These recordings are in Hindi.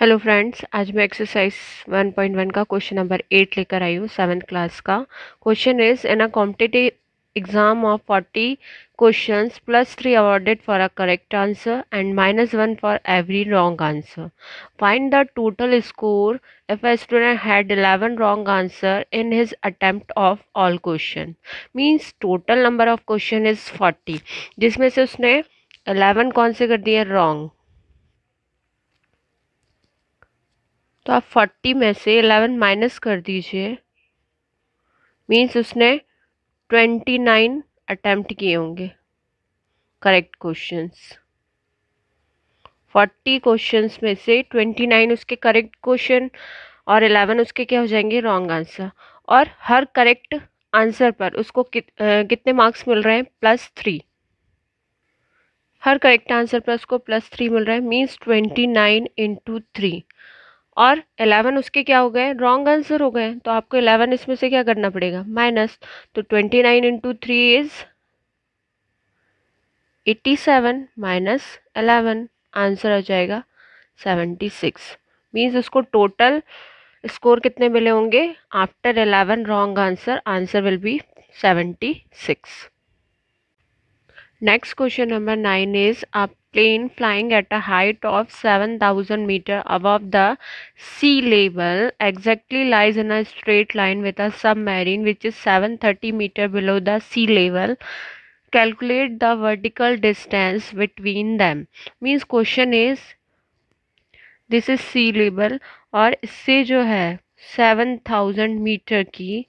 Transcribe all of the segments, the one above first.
हेलो फ्रेंड्स आज मैं एक्सरसाइज 1.1 का क्वेश्चन नंबर एट लेकर आई हूँ सेवन्थ क्लास का question is in a competitive exam of forty question plus three awarded for a correct answer and minus one for every wrong answer find the total score if a student had 11 wrong answer in his attempt of all question means total number of question is forty जिसमें से उसने 11 कौन से कर दिए रॉन्ग तो आप फोर्टी में से एलेवन माइनस कर दीजिए मीन्स उसने ट्वेंटी नाइन अटैम्प्ट किए होंगे करेक्ट क्वेश्चंस फोर्टी क्वेश्चंस में से ट्वेंटी नाइन उसके करेक्ट क्वेश्चन और एलेवन उसके क्या हो जाएंगे रॉन्ग आंसर और हर करेक्ट आंसर पर उसको कित, आ, कितने मार्क्स मिल रहे हैं प्लस थ्री हर करेक्ट आंसर पर उसको प्लस थ्री मिल रहा है means twenty nine into three और 11 उसके क्या हो गए रॉन्ग आंसर हो गए तो आपको 11 इसमें से क्या करना पड़ेगा माइनस तो 29 nine into three is eighty seven minus eleven answer आ जाएगा सेवेंटी सिक्स मीन्स उसको टोटल स्कोर कितने मिले होंगे after eleven wrong answer answer will be seventy six next question number nine is a plane flying at a height of seven thousand metre above the sea level exactly lies in a straight line with a submarine which is seven thirty metre below the sea level calculate the vertical distance between them means question is this is sea level और इससे जो है सेवन थाउजेंड मीटर की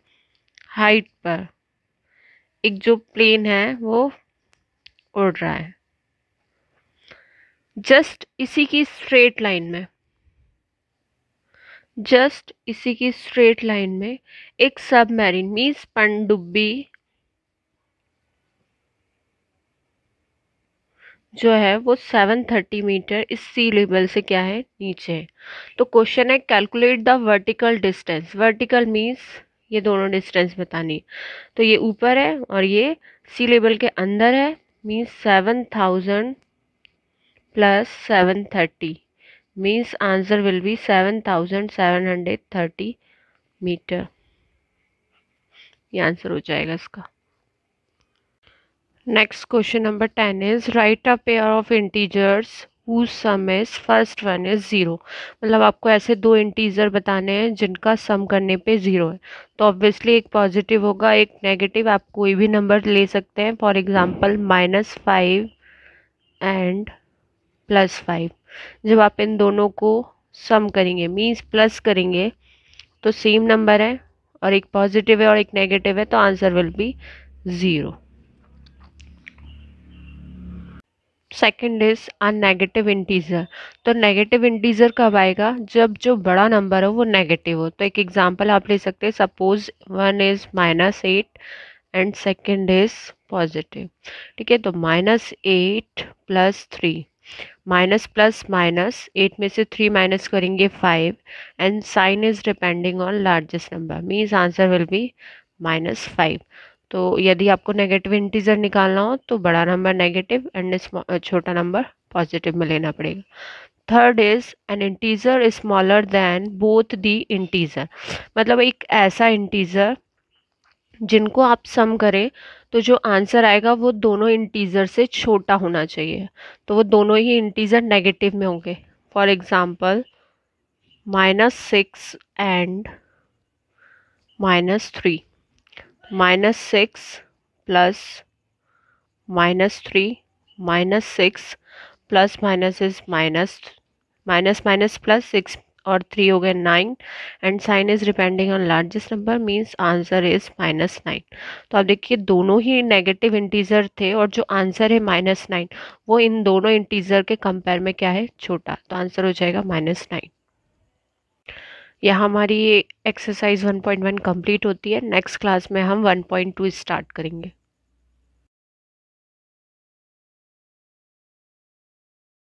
हाइट पर एक जो प्लेन है वो उड़ रहा है जस्ट इसी की स्ट्रेट लाइन में जस्ट इसी की स्ट्रेट लाइन में एक सबमरीन मीन्स पनडुब्बी जो है वो सेवन थर्टी मीटर इस सी लेवल से क्या है नीचे तो क्वेश्चन है calculate the vertical distance vertical means ये दोनों डिस्टेंस बतानी तो ये ऊपर है और ये सी लेवल के अंदर है means 7000 plus 730 means answer will be 7730 meter ye answer ho jayega next question number 10 is write a pair of integers whose sum is first one is zero मतलब आपको ऐसे दो इंटीजर बताने हैं जिनका सम करने पे ज़ीरो है तो ऑब्वियसली एक पॉजिटिव होगा एक नेगेटिव आप कोई भी नंबर ले सकते हैं for example minus five and plus five जब आप इन दोनों को सम करेंगे मीन्स प्लस करेंगे तो सेम नंबर है और एक पॉजिटिव है और एक नेगेटिव है तो answer will be zero second is a negative integer तो नेगेटिव इंटीज़र कब आएगा जब जो बड़ा नंबर हो वो नेगेटिव हो तो एक एग्जांपल आप ले सकते हैं suppose one is minus eight and second is positive ठीक है तो minus eight plus three minus plus minus eight में से थ्री माइनस करेंगे five and sign is depending on largest number means answer will be minus five तो यदि आपको नेगेटिव इंटीजर निकालना हो तो बड़ा नंबर नेगेटिव एंड छोटा नंबर पॉजिटिव में लेना पड़ेगा third is an integer smaller than both the integer मतलब एक ऐसा इंटीजर जिनको आप सम करें तो जो आंसर आएगा वो दोनों इंटीजर से छोटा होना चाहिए तो वो दोनों ही इंटीजर नेगेटिव में होंगे for example minus six and minus three minus six plus minus three minus six plus minus is minus minus minus plus six और थ्री हो गए nine and sign is depending on largest number means answer is minus nine तो आप देखिए दोनों ही नेगेटिव इंटीजर थे और जो आंसर है माइनस नाइन वो इन दोनों इंटीजर के कंपेयर में क्या है छोटा तो आंसर हो जाएगा माइनस नाइन यह हमारी एक्सरसाइज 1.1 कंप्लीट होती है नेक्स्ट क्लास में हम 1.2 स्टार्ट करेंगे